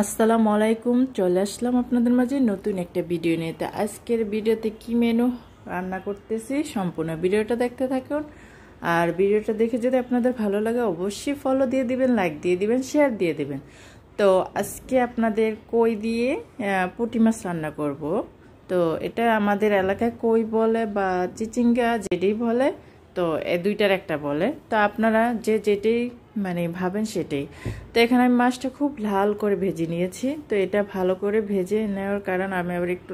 আসসালামু আলাইকুম চলে আসলাম আপনাদের মাঝে নতুন একটা ভিডিও নিয়ে আজকের ভিডিওতে কি মেনু রান্না করতেছি সম্পূর্ণ ভিডিওটা দেখতে থাকুন আর ভিডিওটা দেখে যদি আপনাদের ভালো লাগে অবশ্যই ফলো দিয়ে দিবেন লাইক দিয়ে দিবেন শেয়ার দিয়ে দিবেন তো আজকে আপনাদের কই দিয়ে পুঁটি মাছ রান্না করব তো এটা আমাদের এলাকায় কই বলে বা চিচিঙ্গা যেটি বলে তো এ দুইটার একটা বলে তো আপনারা যে যেটি মানে ভাবেন সেটাই তো এখানে আমি মাছটা খুব লাল করে ভেজে নিয়েছি তো এটা ভালো করে ভেজে নেওয়ার কারণ আমি আবার একটু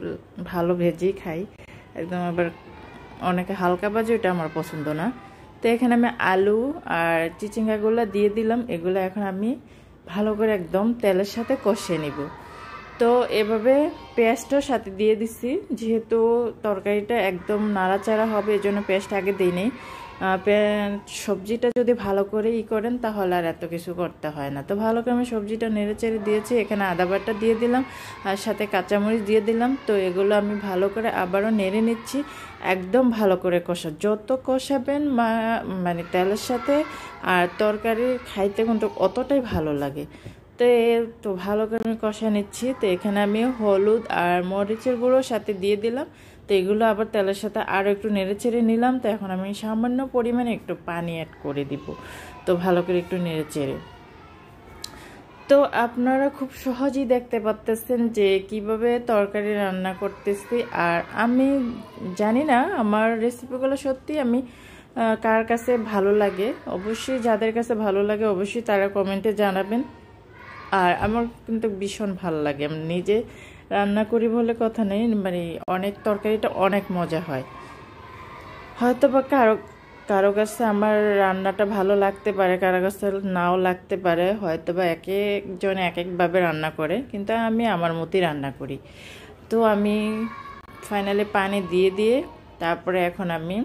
ভালো ভেজেই খাই একদম আবার অনেকে হালকা বাজে ওটা আমার পছন্দ না তো এখানে আমি আলু আর চিচিঙ্গাগুলো দিয়ে দিলাম এগুলো এখন আমি ভালো করে একদম তেলের সাথে কষিয়ে নিব তো এভাবে পেঁয়াজটা সাথে দিয়ে দিছি যেহেতু তরকারিটা একদম নাড়াচাড়া হবে এই জন্য পেঁয়াজটা আগে দিই নেই সবজিটা যদি ভালো করে ই করেন তাহলে আর এত কিছু করতে হয় না তো ভালো করে আমি সবজিটা নেড়ে চেড়ে দিয়েছি এখানে আদা বাটা দিয়ে দিলাম আর সাথে কাঁচামরিচ দিয়ে দিলাম তো এগুলো আমি ভালো করে আবারও নেড়ে নিচ্ছি একদম ভালো করে কষা যত কষাবেন মানে তেলের সাথে আর তরকারি খাইতে কিন্তু অতটাই ভালো লাগে তো তো ভালো করে আমি কষা নিচ্ছি তো এখানে আমি হলুদ আর মরিচের গুঁড়ো সাথে দিয়ে দিলাম তো এগুলো আবার তেলের সাথে আরও একটু নেড়ে চেড়ে নিলাম তো এখন আমি সামান্য পরিমাণে একটু পানি অ্যাড করে দিব তো ভালো করে একটু নেড়ে চেড়ে তো আপনারা খুব সহজেই দেখতে পারতেছেন যে কিভাবে তরকারি রান্না করতেছি আর আমি জানি না আমার রেসিপিগুলো সত্যি আমি কার কাছে ভালো লাগে অবশ্যই যাদের কাছে ভালো লাগে অবশ্যই তারা কমেন্টে জানাবেন আর আমার কিন্তু ভীষণ ভালো লাগে আমি নিজে রান্না করি বলে কথা নেই মানে অনেক তরকারিটা অনেক মজা হয় হয়তো বা কারো কারো কাছে আমার রান্নাটা ভালো লাগতে পারে কারো কাছে নাও লাগতে পারে হয়তো বা এক একজন এক একভাবে রান্না করে কিন্তু আমি আমার মতোই রান্না করি তো আমি ফাইনালি পানি দিয়ে দিয়ে তারপরে এখন আমি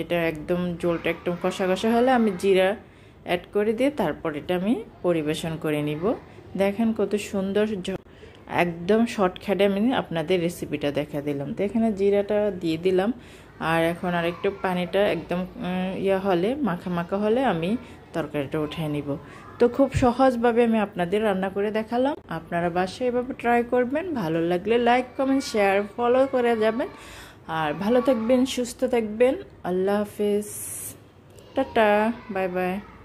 এটা একদম জোলটা একদম কষা কষা হলে আমি জিরা অ্যাড করে দিয়ে তারপর এটা আমি পরিবেশন করে নিব দেখেন কত সুন্দর একদম শর্টকাটে আমি আপনাদের রেসিপিটা দেখা দিলাম তো এখানে জিরাটা দিয়ে দিলাম আর এখন আর একটু পানিটা একদম ইয়া হলে মাখা মাখা হলে আমি তরকারিটা উঠিয়ে নিব তো খুব সহজভাবে আমি আপনাদের রান্না করে দেখালাম আপনারা বাসায় এভাবে ট্রাই করবেন ভালো লাগলে লাইক কমেন্ট শেয়ার ফলো করে যাবেন আর ভালো থাকবেন সুস্থ থাকবেন আল্লাহ হাফিজ টাটা বাই বাই